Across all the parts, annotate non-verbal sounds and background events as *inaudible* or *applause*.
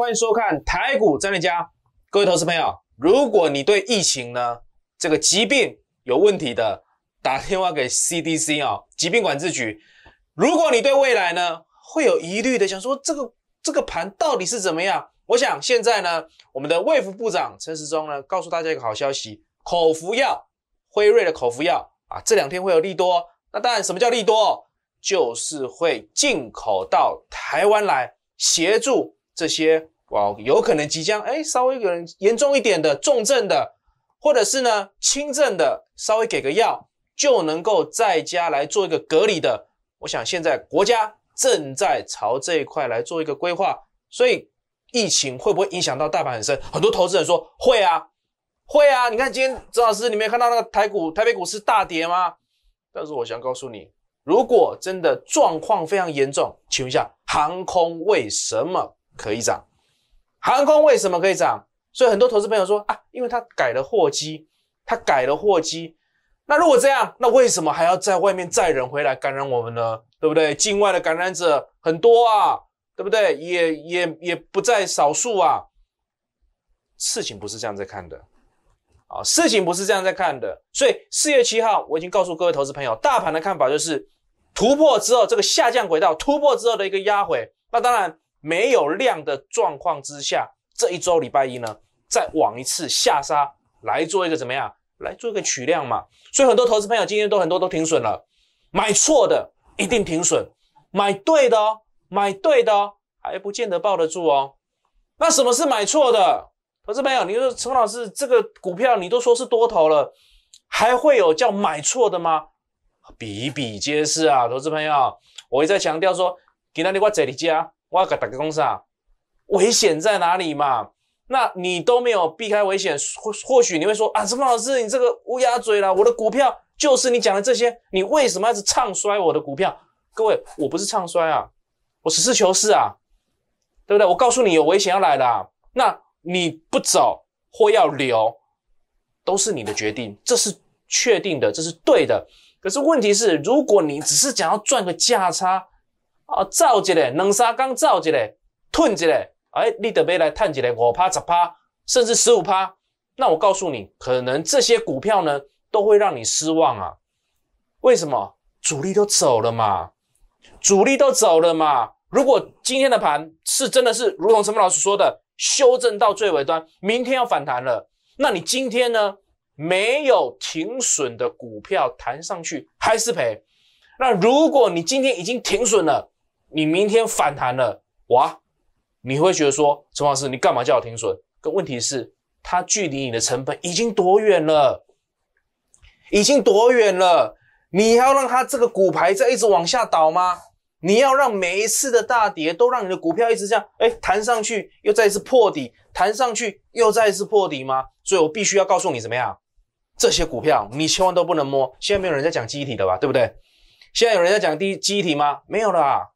欢迎收看台股战力家，各位投资朋友，如果你对疫情呢这个疾病有问题的，打电话给 CDC 啊疾病管制局。如果你对未来呢会有疑虑的，想说这个这个盘到底是怎么样？我想现在呢，我们的卫福部长陈时中呢告诉大家一个好消息，口服药辉瑞的口服药啊，这两天会有利多。那当然，什么叫利多？就是会进口到台湾来协助。这些哇，有可能即将哎，稍微可能严重一点的重症的，或者是呢轻症的，稍微给个药就能够在家来做一个隔离的。我想现在国家正在朝这一块来做一个规划，所以疫情会不会影响到大盘很深？很多投资人说会啊，会啊。你看今天周老师，你没有看到那个台股、台北股市大跌吗？但是我想告诉你，如果真的状况非常严重，请问一下，航空为什么？可以涨，航空为什么可以涨？所以很多投资朋友说啊，因为它改了货机，它改了货机。那如果这样，那为什么还要在外面载人回来感染我们呢？对不对？境外的感染者很多啊，对不对？也也也不在少数啊。事情不是这样在看的，啊，事情不是这样在看的。所以四月七号，我已经告诉各位投资朋友，大盘的看法就是突破之后这个下降轨道，突破之后的一个压回。那当然。没有量的状况之下，这一周礼拜一呢，再往一次下杀来做一个怎么样？来做一个取量嘛。所以很多投资朋友今天都很多都停损了，买错的一定停损，买对的买对的还不见得抱得住哦。那什么是买错的？投资朋友，你说陈老师这个股票你都说是多头了，还会有叫买错的吗？比比皆是啊，投资朋友，我一再强调说，今天你我这里讲。我要打个公司啊，危险在哪里嘛？那你都没有避开危险，或或许你会说啊，陈峰老师，你这个乌鸦嘴了！我的股票就是你讲的这些，你为什么是唱衰我的股票？各位，我不是唱衰啊，我实事求是啊，对不对？我告诉你有危险要来了，那你不走或要留，都是你的决定，这是确定的，这是对的。可是问题是，如果你只是想要赚个价差。啊，造一个，两三刚造一个，囤一个，哎，你特别来探一个五趴、十趴，甚至十五趴。那我告诉你，可能这些股票呢，都会让你失望啊。为什么？主力都走了嘛，主力都走了嘛。如果今天的盘是真的是如同陈木老师说的，修正到最尾端，明天要反弹了，那你今天呢没有停损的股票弹上去还是赔？那如果你今天已经停损了。你明天反弹了，哇，你会觉得说陈老师，你干嘛叫我停损？可问题是，它距离你的成本已经多远了，已经多远了？你要让它这个股牌在一直往下倒吗？你要让每一次的大跌都让你的股票一直这样，哎，弹上去又再一次破底，弹上去又再一次破底吗？所以我必须要告诉你怎么样，这些股票你千万都不能摸。现在没有人在讲机体的吧，对不对？现在有人在讲第机体吗？没有了。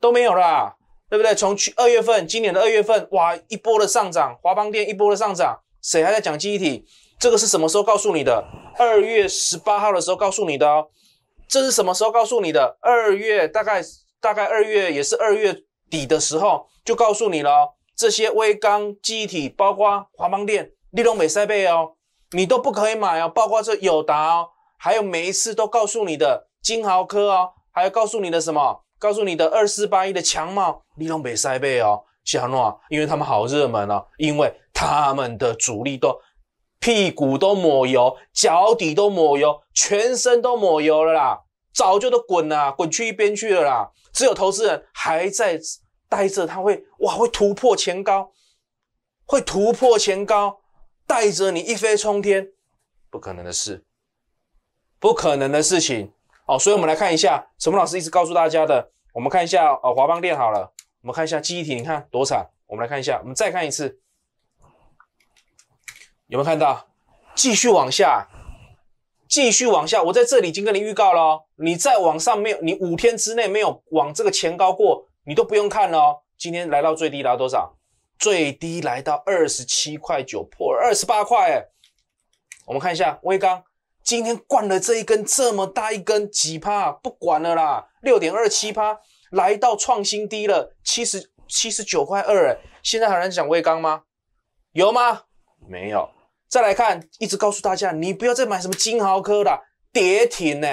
都没有啦，对不对？从去二月份，今年的二月份，哇，一波的上涨，华邦电一波的上涨，谁还在讲记忆体？这个是什么时候告诉你的？二月十八号的时候告诉你的哦。这是什么时候告诉你的？二月大概大概二月也是二月底的时候就告诉你了。这些微钢记忆体，包括华邦电、利隆美赛贝哦，你都不可以买哦，包括这友达哦，还有每一次都告诉你的金豪科哦，还有告诉你的什么？告诉你的二四八一的强帽，利隆北塞贝哦，夏诺啊，因为他们好热门哦，因为他们的主力都屁股都抹油，脚底都抹油，全身都抹油了啦，早就都滚啦，滚去一边去了啦，只有投资人还在待着，他会哇会突破前高，会突破前高，带着你一飞冲天，不可能的事，不可能的事情。好，所以我们来看一下，陈木老师一直告诉大家的。我们看一下，呃，华邦电好了，我们看一下记忆体，你看多惨。我们来看一下，我们再看一次，有没有看到？继续往下，继续往下。我在这里已经跟你预告了，哦，你再往上没有，你五天之内没有往这个前高过，你都不用看了。今天来到最低达到多少？最低来到二十七块九破二十八块。哎，我们看一下微钢。今天灌了这一根这么大一根几趴，不管了啦，六点二七趴，来到创新低了七十七十九块二，哎，现在还能讲卫刚吗？有吗？没有。再来看，一直告诉大家，你不要再买什么金豪科了，跌停呢，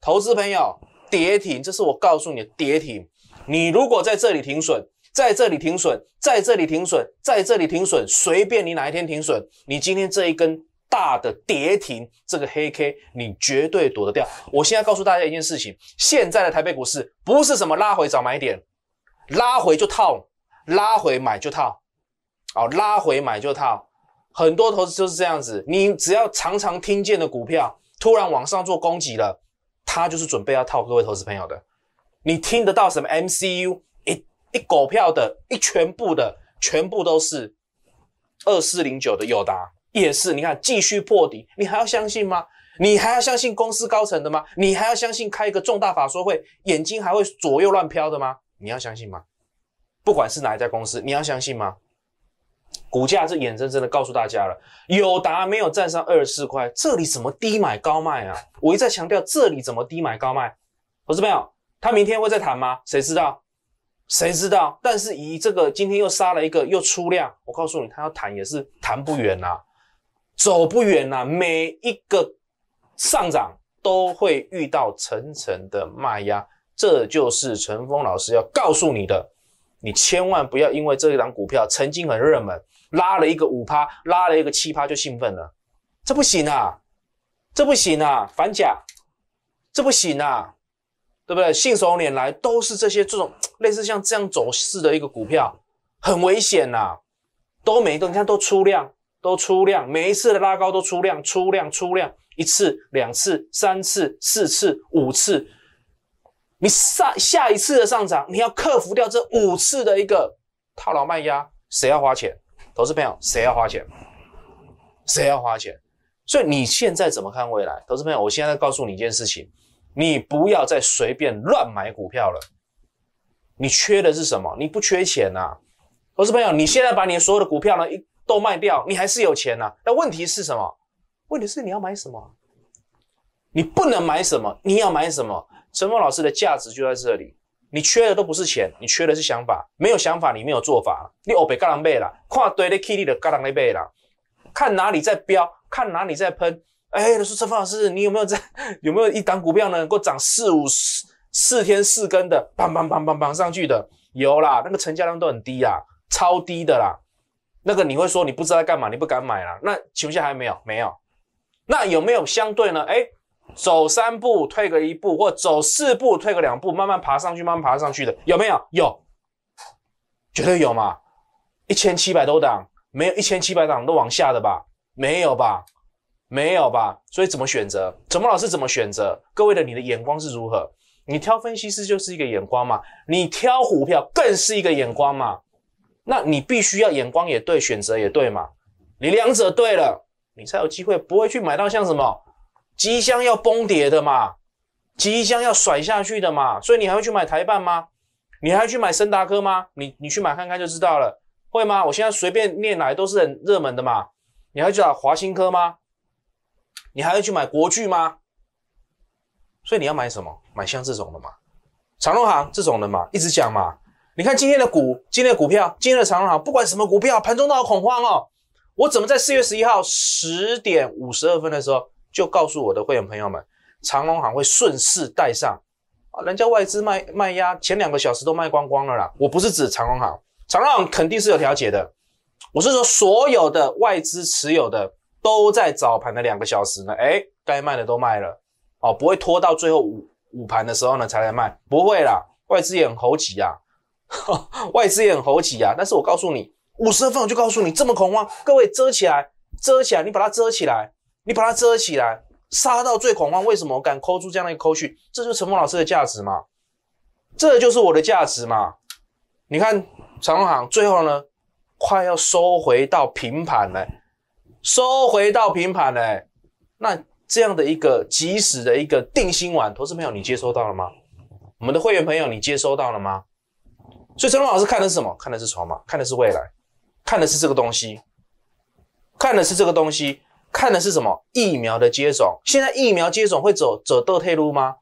投资朋友，跌停，这是我告诉你的跌停。你如果在这里停损，在这里停损，在这里停损，在这里停损，随便你哪一天停损，你今天这一根。大的跌停，这个黑 K 你绝对躲得掉。我现在告诉大家一件事情：现在的台北股市不是什么拉回找买点，拉回就套，拉回买就套。哦，拉回买就套，很多投资就是这样子。你只要常常听见的股票突然往上做攻击了，它就是准备要套各位投资朋友的。你听得到什么 MCU？一一股票的，一全部的，全部都是二四零九的，友达。也是，你看继续破底，你还要相信吗？你还要相信公司高层的吗？你还要相信开一个重大法说会，眼睛还会左右乱飘的吗？你要相信吗？不管是哪一家公司，你要相信吗？股价是眼睁睁的告诉大家了，有达没有站上二十四块，这里怎么低买高卖啊？我一再强调，这里怎么低买高卖？投资者朋友，他明天会再谈吗？谁知道？谁知道？但是以这个今天又杀了一个，又出量，我告诉你，他要谈也是谈不远啊。走不远呐，每一个上涨都会遇到层层的卖压，这就是陈峰老师要告诉你的。你千万不要因为这一档股票曾经很热门，拉了一个五趴，拉了一个七趴就兴奋了，这不行啊，这不行啊，反甲，这不行啊，对不对？信手拈来都是这些这种 *tsk* 类似像这样走势的一个股票，很危险呐，都没动，你看都出量。都出量，每一次的拉高都出量，出量出量一次、两次、三次、四次、五次。你下下一次的上涨，你要克服掉这五次的一个套牢卖压，谁要花钱？投资朋友，谁要花钱？谁要花钱？所以你现在怎么看未来？投资朋友，我现在告诉你一件事情：你不要再随便乱买股票了。你缺的是什么？你不缺钱呐，投资朋友，你现在把你所有的股票呢一。都卖掉，你还是有钱呐。那问题是什么？问题是你要买什么？你不能买什么？你要买什么？陈峰老师的价值就在这里。你缺的都不是钱，你缺的是想法。没有想法，你没有做法。你哦北噶狼狈啦，跨堆的 kili 的噶狼狈啦，看哪里在飙，看哪里在喷。哎，我说陈峰老师，你有没有在？有没有一档股票能够涨四五十四天四根的，砰砰砰砰砰上去的？有啦，那个成交量都很低啦，超低的啦。那个你会说你不知道干嘛，你不敢买啦。那是不是还没有？没有？那有没有相对呢？哎，走三步退个一步，或走四步退个两步，慢慢爬上去，慢慢爬上去的有没有？有，绝对有嘛！一千七百多档没有，一千七百档都往下的吧？没有吧？没有吧？所以怎么选择？怎么老师怎么选择？各位的你的眼光是如何？你挑分析师就是一个眼光嘛？你挑股票更是一个眼光嘛？那你必须要眼光也对，选择也对嘛，你两者对了，你才有机会不会去买到像什么即箱要崩跌的嘛，即箱要甩下去的嘛，所以你还会去买台办吗？你还会去买森达科吗？你你去买看看就知道了，会吗？我现在随便念来都是很热门的嘛，你还去打华新科吗？你还要去买国巨吗？所以你要买什么？买像这种的嘛，长荣行这种的嘛，一直讲嘛。你看今天的股，今天的股票，今天的长隆行，不管什么股票，盘中都恐慌哦。我怎么在四月十一号十点五十二分的时候，就告诉我的会员朋友们，长隆行会顺势带上啊？人家外资卖卖压，前两个小时都卖光光了啦。我不是指长隆行，长隆行肯定是有调节的。我是说，所有的外资持有的，都在早盘的两个小时呢，哎，该卖的都卖了，哦，不会拖到最后午午盘的时候呢才来卖，不会啦，外资也很猴急啊。*laughs* 外资也很猴急啊。但是我告诉你，五十二分我就告诉你这么恐慌，各位遮起来，遮起来，你把它遮起来，你把它遮起来，杀到最恐慌，为什么敢抠出这样的一个扣讯？这就是陈默老师的价值嘛，这就是我的价值嘛。你看长行最后呢，快要收回到平盘了，收回到平盘了，那这样的一个及时的一个定心丸，投资朋友你接收到了吗？我们的会员朋友你接收到了吗？所以陈龙老师看的是什么？看的是筹码，看的是未来，看的是这个东西，看的是这个东西，看的是什么？疫苗的接种。现在疫苗接种会走走倒退路吗？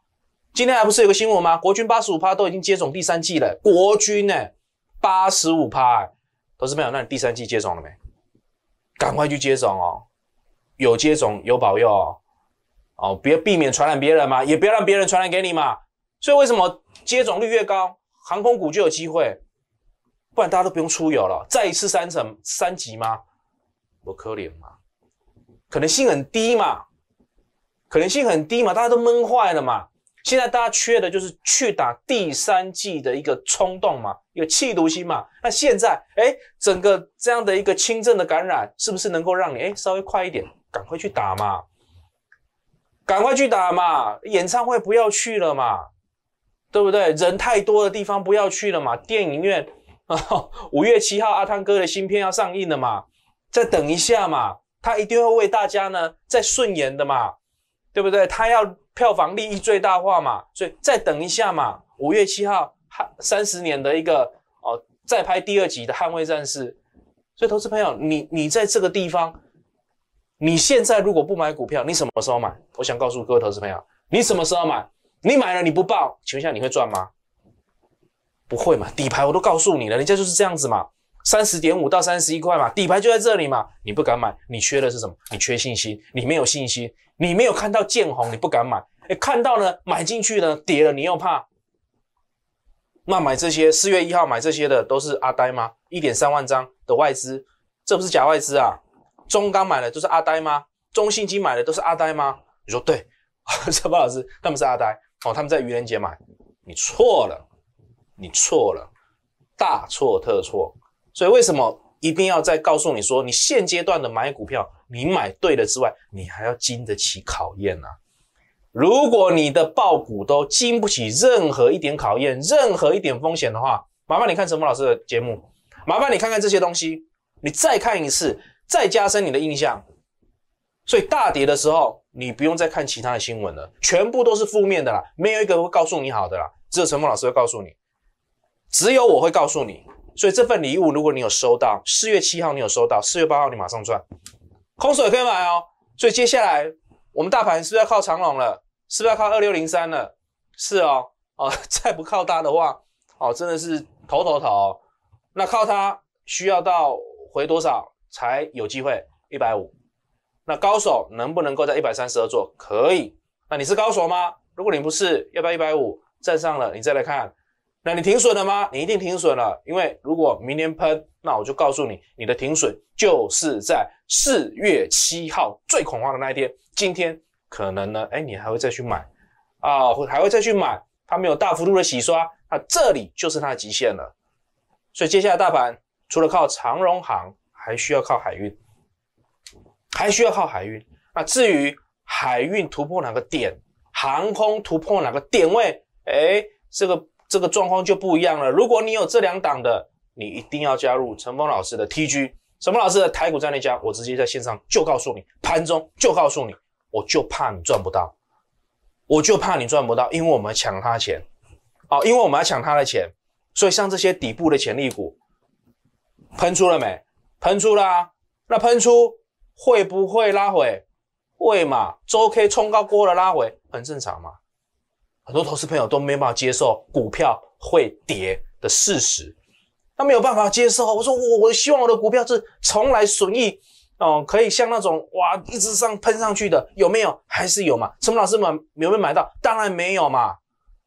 今天还不是有个新闻吗？国军八十五趴都已经接种第三剂了。国军呢，八十五趴都是没有。那你第三剂接种了没？赶快去接种哦，有接种有保佑哦，哦，别避免传染别人嘛，也不要让别人传染给你嘛。所以为什么接种率越高？航空股就有机会，不然大家都不用出游了。再一次三成三级吗？我可怜吗？可能性很低嘛，可能性很低嘛，大家都闷坏了嘛。现在大家缺的就是去打第三季的一个冲动嘛，一个气毒心嘛。那现在哎，整个这样的一个轻症的感染，是不是能够让你哎稍微快一点，赶快去打嘛？赶快去打嘛！演唱会不要去了嘛！对不对？人太多的地方不要去了嘛。电影院，*laughs* 五月七号阿汤哥的新片要上映了嘛？再等一下嘛，他一定会为大家呢再顺延的嘛，对不对？他要票房利益最大化嘛，所以再等一下嘛。五月七号，汉三十年的一个哦，再拍第二集的《捍卫战士》。所以，投资朋友，你你在这个地方，你现在如果不买股票，你什么时候买？我想告诉各位投资朋友，你什么时候买？你买了你不报，问一下你会赚吗？不会嘛，底牌我都告诉你了，人家就是这样子嘛，三十点五到三十一块嘛，底牌就在这里嘛，你不敢买，你缺的是什么？你缺信心，你没有信心，你没有看到见红，你不敢买。哎，看到呢，买进去呢，跌了你又怕。那买这些四月一号买这些的都是阿呆吗？一点三万张的外资，这不是假外资啊？中钢买的都是阿呆吗？中信金买的都是阿呆吗？你说对，小包老师他们是阿呆。哦，他们在愚人节买，你错了，你错了，大错特错。所以为什么一定要再告诉你说，你现阶段的买股票，你买对了之外，你还要经得起考验呢？如果你的爆股都经不起任何一点考验、任何一点风险的话，麻烦你看陈峰老师的节目，麻烦你看看这些东西，你再看一次，再加深你的印象。所以大跌的时候。你不用再看其他的新闻了，全部都是负面的啦，没有一个会告诉你好的啦。只有陈峰老师会告诉你，只有我会告诉你。所以这份礼物，如果你有收到，四月七号你有收到，四月八号你马上赚，空手也可以买哦。所以接下来我们大盘是不是要靠长龙了？是不是要靠二六零三了？是哦，哦，再不靠它的话，哦，真的是头头头。那靠它需要到回多少才有机会？一百五。那高手能不能够在一百三十二做？可以。那你是高手吗？如果你不是，要不要一百五？站上了，你再来看。那你停损了吗？你一定停损了，因为如果明年喷，那我就告诉你，你的停损就是在四月七号最恐慌的那一天。今天可能呢，哎，你还会再去买啊？会还会再去买？它没有大幅度的洗刷，那这里就是它的极限了。所以接下来大盘除了靠长荣行，还需要靠海运。还需要靠海运那至于海运突破哪个点，航空突破哪个点位，哎，这个这个状况就不一样了。如果你有这两档的，你一定要加入陈峰老师的 TG。陈峰老师？的台股战略家。我直接在线上就告诉你，盘中就告诉你，我就怕你赚不到，我就怕你赚不到，因为我们抢他钱，哦，因为我们要抢他的钱，所以像这些底部的潜力股，喷出了没？喷出了啊，那喷出。会不会拉回？会嘛，周 K 冲高过了拉回很正常嘛。很多投资朋友都没办法接受股票会跌的事实，他没有办法接受。我说我我希望我的股票是从来损益，哦，可以像那种哇一直上喷上去的有没有？还是有嘛？什老师们有没有买到？当然没有嘛，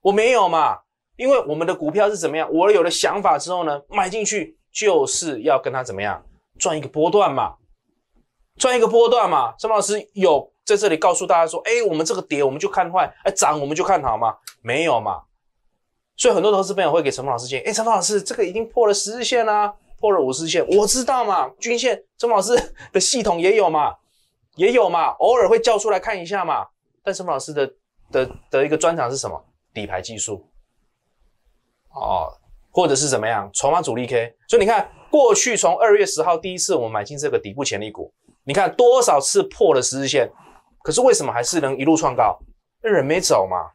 我没有嘛，因为我们的股票是怎么样？我有了想法之后呢，买进去就是要跟他怎么样赚一个波段嘛。赚一个波段嘛？陈老师有在这里告诉大家说：“哎，我们这个跌我们就看坏，哎涨我们就看好吗？没有嘛。所以很多投资朋友会给陈峰老师建议：哎，陈峰老师这个已经破了十日线啦，破了五日线，我知道嘛，均线。陈峰老师的系统也有嘛，也有嘛，偶尔会叫出来看一下嘛。但陈峰老师的的的一个专长是什么？底牌技术哦，或者是怎么样筹码阻力 K。所以你看，过去从二月十号第一次我们买进这个底部潜力股。你看多少次破了十字线，可是为什么还是能一路创高？人没走嘛，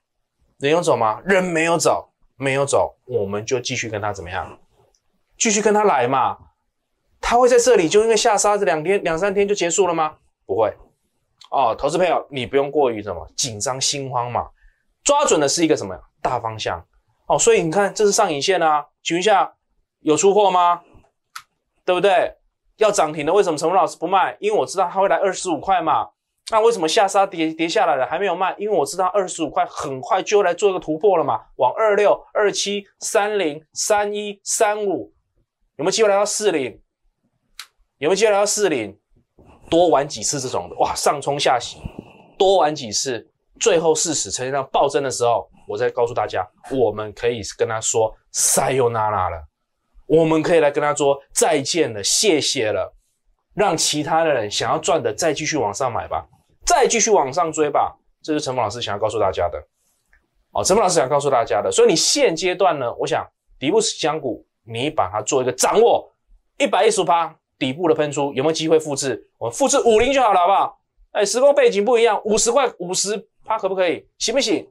人有走吗？人没有走，没有走，我们就继续跟他怎么样？继续跟他来嘛。他会在这里就因为下沙子两天两三天就结束了吗？不会。哦，投资朋友，你不用过于什么紧张心慌嘛。抓准的是一个什么大方向。哦，所以你看这是上影线啊。请问一下，有出货吗？对不对？要涨停的，为什么陈文老师不卖？因为我知道他会来二十五块嘛。那为什么下杀跌跌下来了还没有卖？因为我知道二十五块很快就来做一个突破了嘛，往二六、二七、三零、三一、三五，有没有机会来到四零？有没有机会来到四零？多玩几次这种的，哇，上冲下洗，多玩几次，最后试试成交量暴增的时候，我再告诉大家，我们可以跟他说塞哟娜娜了。我们可以来跟他说再见了，谢谢了，让其他的人想要赚的再继续往上买吧，再继续往上追吧。这是陈峰老师想要告诉大家的。哦，陈峰老师想告诉大家的。所以你现阶段呢，我想底部是江股，你把它做一个掌握，一百一十趴底部的喷出有没有机会复制？我复制五零就好了，好不好？哎，时空背景不一样，五十块五十趴可不可以？行不行？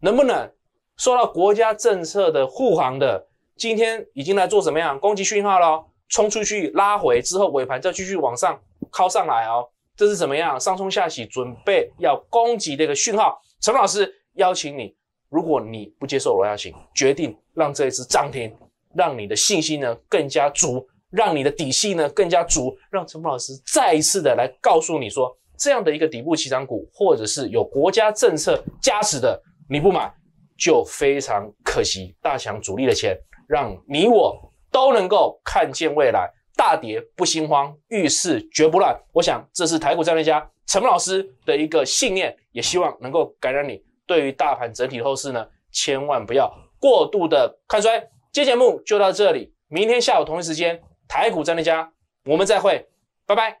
能不能受到国家政策的护航的？今天已经来做怎么样攻击讯号了？冲出去拉回之后，尾盘再继续往上靠上来哦。这是怎么样上冲下洗，准备要攻击的一个讯号。陈老师邀请你，如果你不接受罗耀晴决定让这一支涨停，让你的信心呢更加足，让你的底细呢更加足，让陈老师再一次的来告诉你说，这样的一个底部起涨股，或者是有国家政策加持的，你不买就非常可惜，大强主力的钱。让你我都能够看见未来，大跌不心慌，遇事绝不乱。我想这是台股战略家陈老师的一个信念，也希望能够感染你。对于大盘整体后市呢，千万不要过度的看衰。今天节目就到这里，明天下午同一时间，台股战略家我们再会，拜拜。